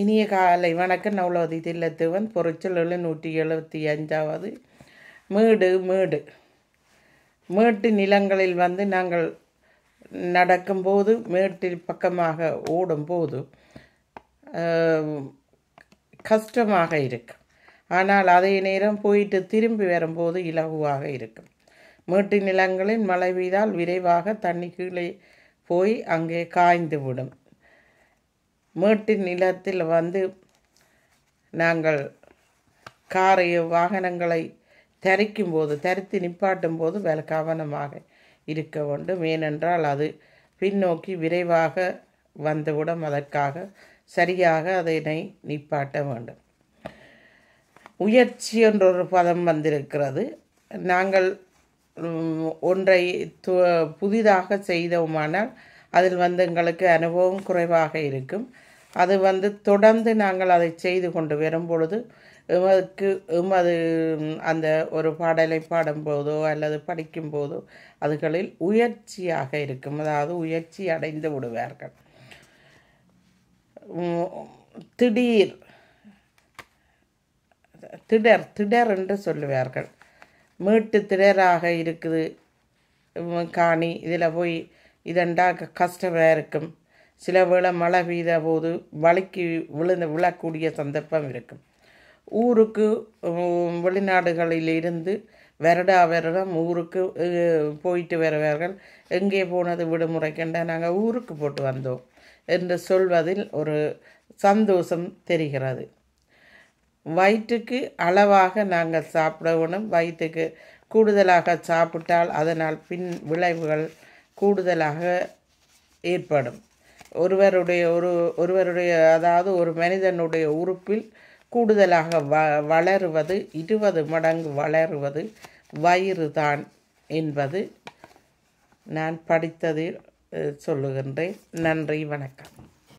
இனிய காலை வணக்கம் நவலோதி தில்லத்துவன் பொருச்சொல்லு நூற்றி எழுபத்தி அஞ்சாவது மேடு மேடு மேட்டு நிலங்களில் வந்து நாங்கள் நடக்கும்போது மேட்டில் பக்கமாக ஓடும்போது கஷ்டமாக இருக்கும் ஆனால் அதே நேரம் போயிட்டு திரும்பி வரும்போது இலகுவாக இருக்கும் மேட்டு நிலங்களில் மழை பெய்தால் விரைவாக தண்ணி கீழே போய் அங்கே காய்ந்து விடும் மேட்டு நிலத்தில் வந்து நாங்கள் காரை வாகனங்களை தரிக்கும் போது தரித்து நிப்பாட்டும் போது வேலை கவனமாக இருக்க வேண்டும் ஏனென்றால் அது பின்னோக்கி விரைவாக வந்துவிடும் அதற்காக சரியாக அதனை நிப்பாட்ட வேண்டும் முயற்சி என்ற ஒரு பதம் வந்திருக்கிறது நாங்கள் ஒன்றை து புதிதாக செய்தோமானால் அதில் வந்து எங்களுக்கு அனுபவம் குறைவாக இருக்கும் அது வந்து தொடர்ந்து நாங்கள் அதை செய்து கொண்டு வரும் பொழுது எமதுக்கு எமது அந்த ஒரு பாடலை பாடும்போதோ அல்லது படிக்கும்போதோ அதுகளில் உயர்ச்சியாக இருக்கும் அதாவது உயர்ச்சி அடைந்து விடுவார்கள் திடீர் திடர் திடர் என்று சொல்லுவார்கள் மீட்டு திடராக இருக்குது காணி இதில் போய் இதெண்டா கஷ்டமாக இருக்கும் சில வேளை மழை பெய்த போது வழுக்கி விழுந்து விழக்கூடிய சந்தர்ப்பம் இருக்கும் ஊருக்கு வெளிநாடுகளிலிருந்து வருடா வருடம் ஊருக்கு போயிட்டு வருவார்கள் எங்கே போனது விடுமுறை விடுமுறைக்கண்டா நாங்கள் ஊருக்கு போட்டு வந்தோம் என்று சொல்வதில் ஒரு சந்தோஷம் தெரிகிறது வயிற்றுக்கு அளவாக நாங்கள் சாப்பிடணும் வயிற்றுக்கு கூடுதலாக சாப்பிட்டால் அதனால் பின் விளைவுகள் கூடுதலாக ஏற்படும் ஒருவருடைய ஒரு ஒருவருடைய அதாவது ஒரு மனிதனுடைய உறுப்பில் கூடுதலாக வ வளருவது இருபது மடங்கு வளருவது வயிறு தான் என்பது நான் படித்ததில் சொல்லுகின்றேன் நன்றி வணக்கம்